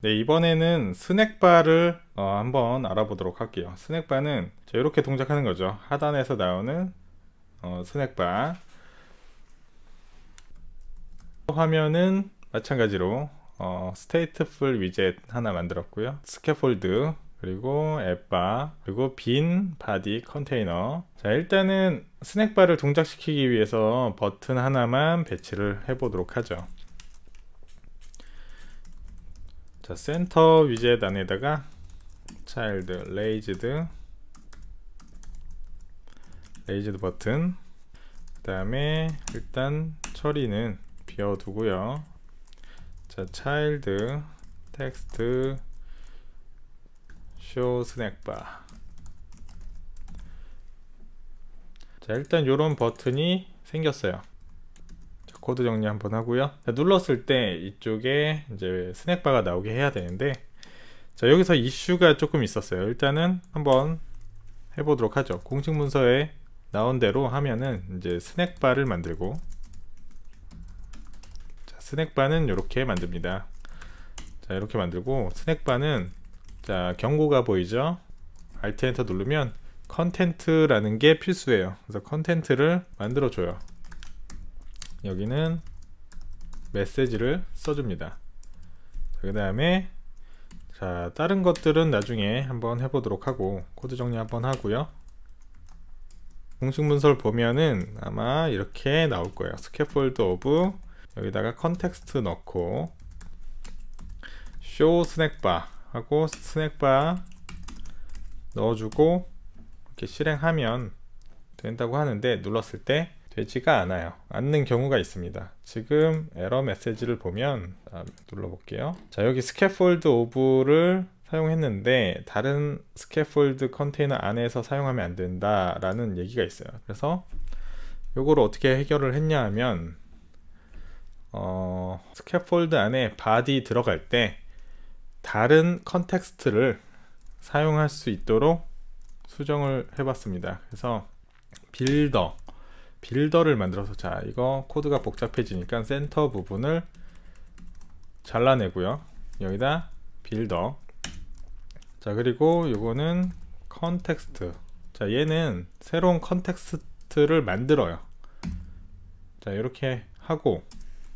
네, 이번에는 스낵바를 어, 한번 알아보도록 할게요. 스낵바는 이렇게 동작하는 거죠. 하단에서 나오는 어, 스낵바 화면은 마찬가지로 어, 스테이트풀 위젯 하나 만들었고요. 스캐폴드 그리고 앱바 그리고 빈 바디 컨테이너 자 일단은 스낵바를 동작시키기 위해서 버튼 하나만 배치를 해보도록 하죠. 자 센터 위젯 안에다가 차일드 레이즈드 레이즈드 버튼 그 다음에 일단 처리는 비워두고요 자 차일드 텍스트 쇼 스낵바 자 일단 이런 버튼이 생겼어요 코드 정리 한번 하고요 자, 눌렀을 때 이쪽에 이제 스낵바가 나오게 해야 되는데 자 여기서 이슈가 조금 있었어요 일단은 한번 해보도록 하죠 공식 문서에 나온 대로 하면은 이제 스낵바를 만들고 자, 스낵바는 이렇게 만듭니다 자 이렇게 만들고 스낵바는 자 경고가 보이죠 Alt 엔터 누르면 컨텐트라는 게 필수예요 그래서 컨텐트를 만들어 줘요 여기는 메시지를 써줍니다 그 다음에 자 다른 것들은 나중에 한번 해보도록 하고 코드 정리 한번 하고요 공식 문서를 보면은 아마 이렇게 나올 거예요 스캐폴드 오브 여기다가 컨텍스트 넣고 쇼 스낵바 하고 스낵바 넣어주고 이렇게 실행하면 된다고 하는데 눌렀을 때 되지가 않아요 않는 경우가 있습니다 지금 에러 메시지를 보면 아, 눌러볼게요 자 여기 스캐폴드 오브를 사용했는데 다른 스캐폴드 컨테이너 안에서 사용하면 안 된다 라는 얘기가 있어요 그래서 요거를 어떻게 해결을 했냐 하면 어, 스캐폴드 안에 바디 들어갈 때 다른 컨텍스트를 사용할 수 있도록 수정을 해봤습니다 그래서 빌더 빌더를 만들어서 자 이거 코드가 복잡해지니까 센터 부분을 잘라내고요 여기다 빌더 자 그리고 요거는 컨텍스트 자 얘는 새로운 컨텍스트를 만들어요 자 이렇게 하고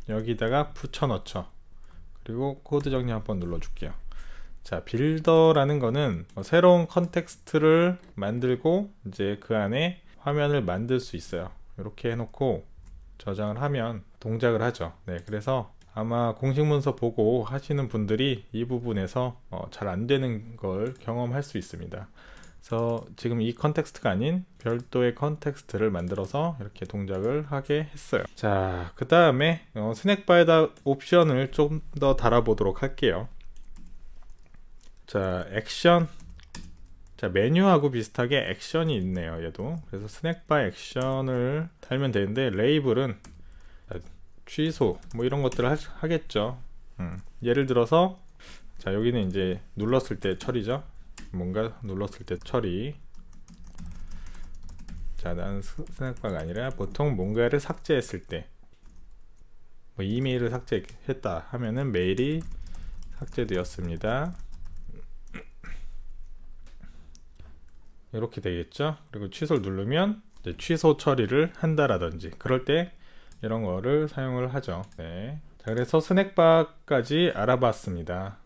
여기다가 붙여넣죠 그리고 코드 정리 한번 눌러줄게요 자 빌더라는 거는 뭐 새로운 컨텍스트를 만들고 이제 그 안에 화면을 만들 수 있어요 이렇게 해놓고 저장을 하면 동작을 하죠 네 그래서 아마 공식 문서 보고 하시는 분들이 이 부분에서 어, 잘 안되는 걸 경험할 수 있습니다 그래서 지금 이 컨텍스트가 아닌 별도의 컨텍스트를 만들어서 이렇게 동작을 하게 했어요 자그 다음에 어, 스낵바에다 옵션을 좀 더 달아보도록 할게요 자 액션 자 메뉴하고 비슷하게 액션이 있네요 얘도 그래서 스낵바 액션을 달면 되는데 레이블은 아, 취소 뭐 이런 것들을 하, 겠죠 음. 예를 들어서 자 여기는 이제 눌렀을 때 처리죠 뭔가 눌렀을 때 처리 자 나는 스낵바가 아니라 보통 뭔가를 삭제했을 때뭐 이메일을 삭제했다 하면은 메일이 삭제되었습니다 이렇게 되겠죠 그리고 취소를 누르면 취소 처리를 한다라든지 그럴 때 이런 거를 사용을 하죠 네. 자, 그래서 스낵바까지 알아봤습니다